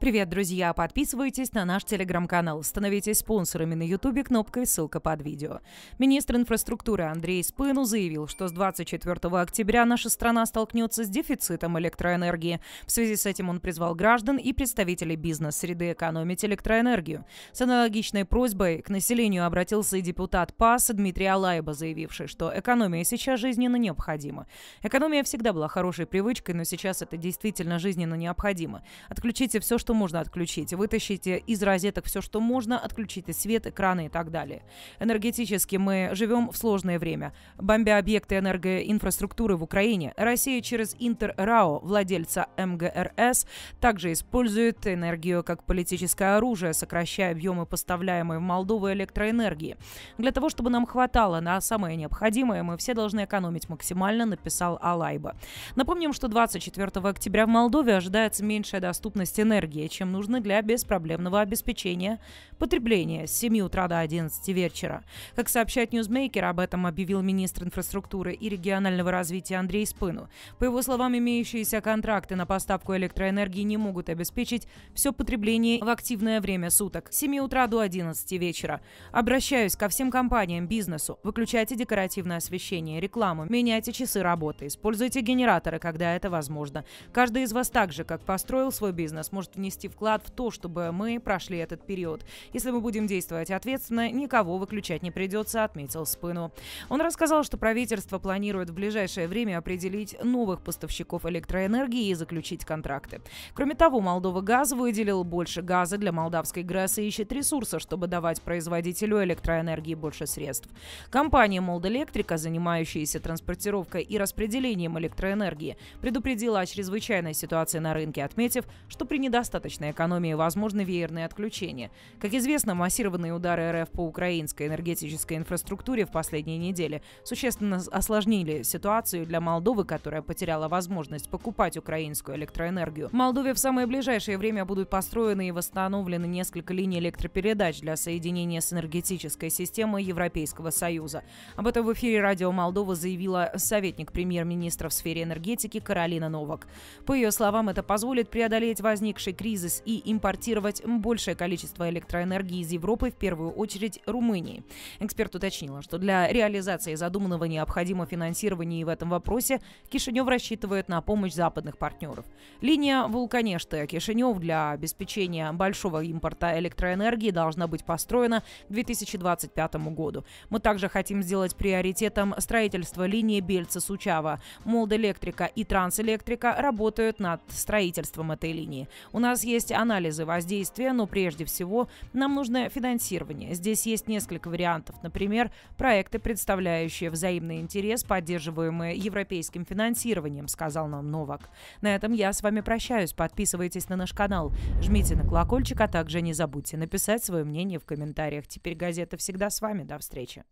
Привет, друзья! Подписывайтесь на наш телеграм-канал, становитесь спонсорами на ютубе кнопкой «Ссылка под видео». Министр инфраструктуры Андрей Спыну заявил, что с 24 октября наша страна столкнется с дефицитом электроэнергии. В связи с этим он призвал граждан и представителей бизнес-среды экономить электроэнергию. С аналогичной просьбой к населению обратился и депутат ПАС Дмитрий Алаеба, заявивший, что экономия сейчас жизненно необходима. Экономия всегда была хорошей привычкой, но сейчас это действительно жизненно необходимо. Отключите все, что что можно отключить. Вытащите из розеток все, что можно, отключите свет, экраны и так далее. Энергетически мы живем в сложное время. Бомбя объекты энергоинфраструктуры в Украине, Россия через Интеррао, владельца МГРС, также использует энергию как политическое оружие, сокращая объемы поставляемой в Молдову электроэнергии. Для того, чтобы нам хватало на самое необходимое, мы все должны экономить максимально, написал Алайба. Напомним, что 24 октября в Молдове ожидается меньшая доступность энергии энергии, чем нужно для беспроблемного обеспечения потребления с 7 утра до 11 вечера. Как сообщает Newsmaker, об этом объявил министр инфраструктуры и регионального развития Андрей Спыну. По его словам, имеющиеся контракты на поставку электроэнергии не могут обеспечить все потребление в активное время суток с 7 утра до 11 вечера. Обращаюсь ко всем компаниям, бизнесу. Выключайте декоративное освещение, рекламу, меняйте часы работы, используйте генераторы, когда это возможно. Каждый из вас так же, как построил свой бизнес, может внести внести вклад в то, чтобы мы прошли этот период. Если мы будем действовать ответственно, никого выключать не придется, отметил Спыну. Он рассказал, что правительство планирует в ближайшее время определить новых поставщиков электроэнергии и заключить контракты. Кроме того, Молдова газ выделил больше газа для молдавской ГРЭС и ищет ресурсы, чтобы давать производителю электроэнергии больше средств. Компания Молдэлектрика, занимающаяся транспортировкой и распределением электроэнергии, предупредила о чрезвычайной ситуации на рынке, отметив, что при недостатке достаточной экономии возможны веерные отключения. Как известно, массированные удары РФ по украинской энергетической инфраструктуре в последние недели существенно осложнили ситуацию для Молдовы, которая потеряла возможность покупать украинскую электроэнергию. В Молдове в самое ближайшее время будут построены и восстановлены несколько линий электропередач для соединения с энергетической системой Европейского Союза. Об этом в эфире радио Молдова заявила советник премьер-министра в сфере энергетики Каролина Новак. По ее словам, это позволит преодолеть возникший кризис кризис и импортировать большее количество электроэнергии из Европы, в первую очередь Румынии. Эксперт уточнила, что для реализации задуманного необходимо финансирование и в этом вопросе Кишинев рассчитывает на помощь западных партнеров. Линия Вулканеште-Кишинев для обеспечения большого импорта электроэнергии должна быть построена к 2025 году. Мы также хотим сделать приоритетом строительство линии Бельца-Сучава. Молд Электрика и Трансэлектрика работают над строительством этой линии. У нас нас есть анализы воздействия, но прежде всего нам нужно финансирование. Здесь есть несколько вариантов. Например, проекты, представляющие взаимный интерес, поддерживаемые европейским финансированием, сказал нам Новак. На этом я с вами прощаюсь. Подписывайтесь на наш канал, жмите на колокольчик, а также не забудьте написать свое мнение в комментариях. Теперь газета всегда с вами. До встречи.